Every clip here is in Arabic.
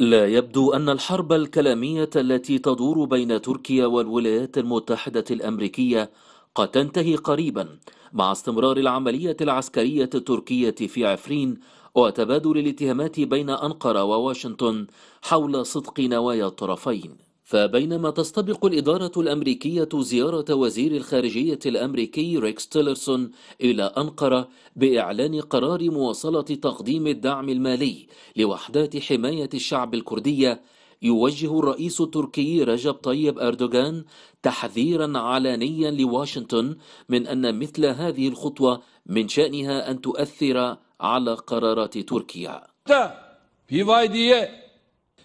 لا يبدو أن الحرب الكلامية التي تدور بين تركيا والولايات المتحدة الأمريكية قد تنتهي قريبا مع استمرار العملية العسكرية التركية في عفرين وتبادل الاتهامات بين أنقرة وواشنطن حول صدق نوايا الطرفين فبينما تستبق الإدارة الأمريكية زيارة وزير الخارجية الأمريكي ريكس تيلرسون إلى أنقرة بإعلان قرار مواصلة تقديم الدعم المالي لوحدات حماية الشعب الكردية يوجه الرئيس التركي رجب طيب أردوغان تحذيرا علانيا لواشنطن من أن مثل هذه الخطوة من شأنها أن تؤثر على قرارات تركيا.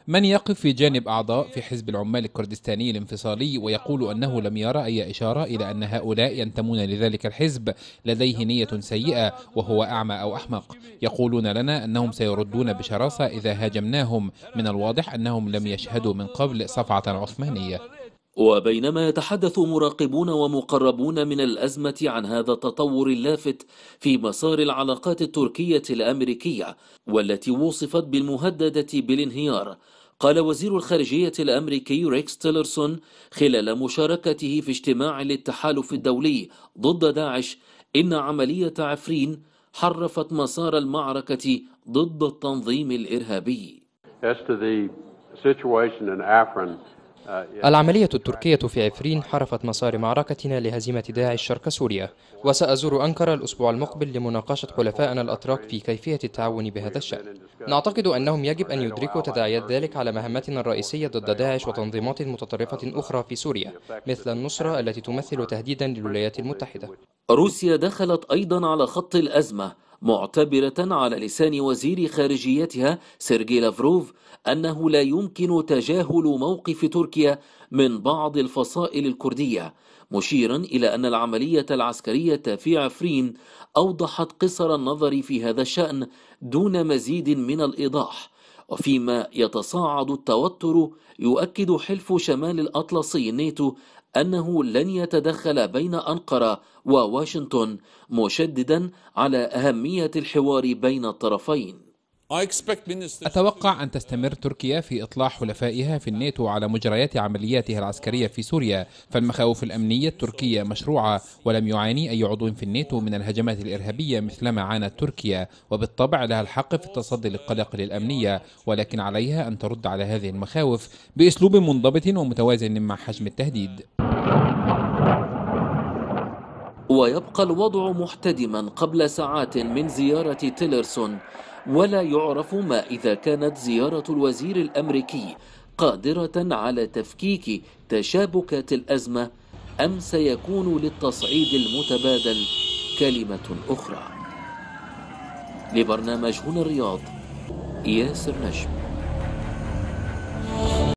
من يقف في جانب أعضاء في حزب العمال الكردستاني الانفصالي ويقول أنه لم يرى أي إشارة إلى أن هؤلاء ينتمون لذلك الحزب لديه نية سيئة وهو أعمى أو أحمق يقولون لنا أنهم سيردون بشراسة إذا هاجمناهم من الواضح أنهم لم يشهدوا من قبل صفعة عثمانية وبينما يتحدث مراقبون ومقربون من الأزمة عن هذا التطور اللافت في مسار العلاقات التركية الأمريكية والتي وصفت بالمهددة بالانهيار قال وزير الخارجية الأمريكي ريكس تيلرسون خلال مشاركته في اجتماع للتحالف الدولي ضد داعش إن عملية عفرين حرفت مسار المعركة ضد التنظيم الإرهابي. As to the situation in Afrin, العملية التركية في عفرين حرفت مسار معركتنا لهزيمة داعش شرق سوريا وسأزور أنقرة الأسبوع المقبل لمناقشة حلفائنا الأتراك في كيفية التعاون بهذا الشأن نعتقد أنهم يجب أن يدركوا تداعيات ذلك على مهمتنا الرئيسية ضد داعش وتنظيمات متطرفة أخرى في سوريا مثل النصرة التي تمثل تهديدا للولايات المتحدة روسيا دخلت أيضا على خط الأزمة معتبرة على لسان وزير خارجيتها سيرجي لافروف أنه لا يمكن تجاهل موقف تركيا من بعض الفصائل الكردية مشيرا إلى أن العملية العسكرية في عفرين أوضحت قصر النظر في هذا الشأن دون مزيد من الإيضاح وفيما يتصاعد التوتر يؤكد حلف شمال الأطلسي نيتو أنه لن يتدخل بين أنقرة وواشنطن مشددا على أهمية الحوار بين الطرفين أتوقع أن تستمر تركيا في إطلاع حلفائها في الناتو على مجريات عملياتها العسكرية في سوريا، فالمخاوف الأمنية التركية مشروعة، ولم يعاني أي عضو في الناتو من الهجمات الإرهابية مثلما عانت تركيا، وبالطبع لها الحق في التصدي للقلاقل الأمنية، ولكن عليها أن ترد على هذه المخاوف بأسلوب منضبط ومتوازن مع حجم التهديد. ويبقى الوضع محتدما قبل ساعات من زيارة تيلرسون ولا يعرف ما إذا كانت زيارة الوزير الأمريكي قادرة على تفكيك تشابكات الأزمة أم سيكون للتصعيد المتبادل كلمة أخرى لبرنامج هنا الرياض ياسر نجم